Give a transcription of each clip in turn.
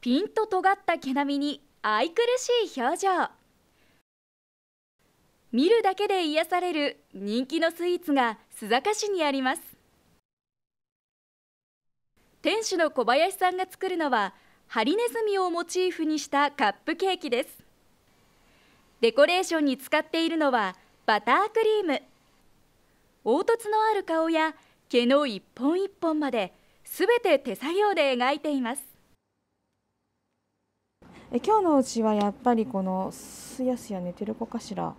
ピンと尖った毛並みに愛くるしい表情見るだけで癒される人気のスイーツが須坂市にあります店主の小林さんが作るのはハリネズミをモチーフにしたカップケーキですデコレーションに使っているのはバタークリーム凹凸のある顔や毛の一本一本まで全て手作業で描いていますえ今日のうちはやっぱりこのすやすや寝てる子かしら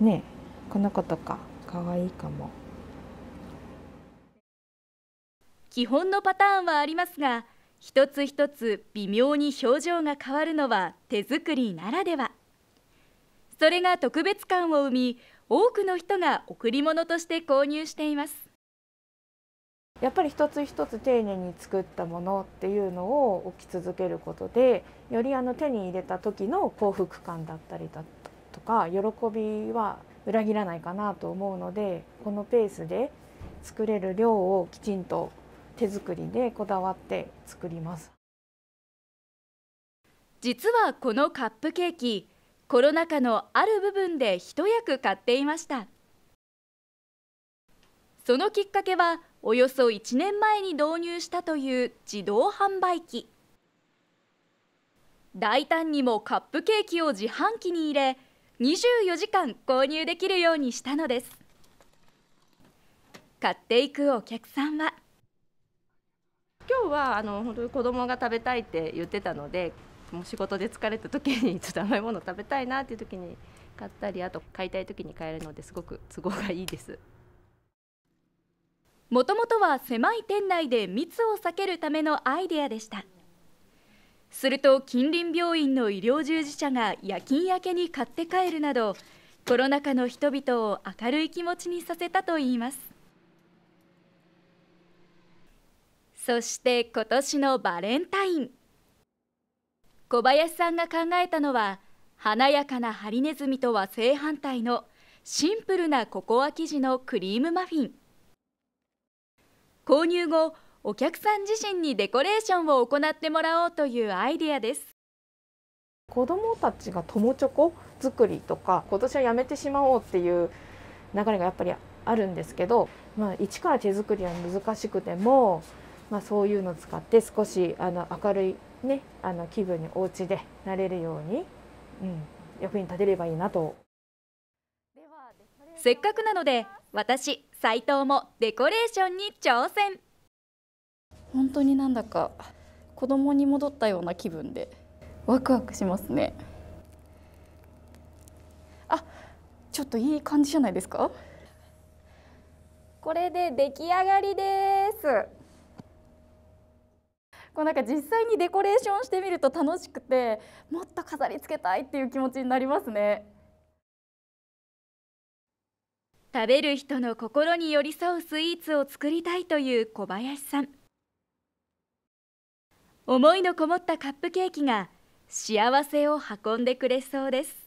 ねこの子とかかわいいかも基本のパターンはありますが一つ一つ微妙に表情が変わるのは手作りならではそれが特別感を生み多くの人が贈り物として購入していますやっぱり一つ一つ丁寧に作ったものっていうのを置き続けることでよりあの手に入れた時の幸福感だったりだとか喜びは裏切らないかなと思うのでこのペースで作れる量をきちんと手作りでこだわって作ります実はこのカップケーキコロナ禍のある部分で一役買っていましたそのきっかけはおよそ1年前に導入したという自動販売機大胆にもカップケーキを自販機に入れ24時間購入できるようにしたのです買っていくお客さんは今日はあの本当に子供が食べたいって言ってたのでもう仕事で疲れた時に ちょっと甘いもの食べたいなっていう時に買ったりあと買いたい時に買えるのですごく都合がいいです。もともとは狭い店内で密を避けるためのアイデアでしたすると近隣病院の医療従事者が夜勤明けに買って帰るなどコロナ禍の人々を明るい気持ちにさせたといいますそして今年のバレンタイン小林さんが考えたのは華やかなハリネズミとは正反対のシンプルなココア生地のクリームマフィン。購入後お客さん自身にデコレーションを行ってもらおうというアイデアです子どもたちが友チョコ作りとか今年はやめてしまおうっていう流れがやっぱりあるんですけど、まあ、一から手作りは難しくても、まあ、そういうのを使って少しあの明るい、ね、あの気分にお家でなれるように、うん、役に立てればいいなと。せっかくなので私斉藤もデコレーションに挑戦本当になんだか子供に戻ったような気分でワクワクしますねあちょっといい感じじゃないですかこれで出来上がりですこうなんか実際にデコレーションしてみると楽しくてもっと飾り付けたいっていう気持ちになりますね。食べる人の心に寄り添うスイーツを作りたいという小林さん思いのこもったカップケーキが幸せを運んでくれそうです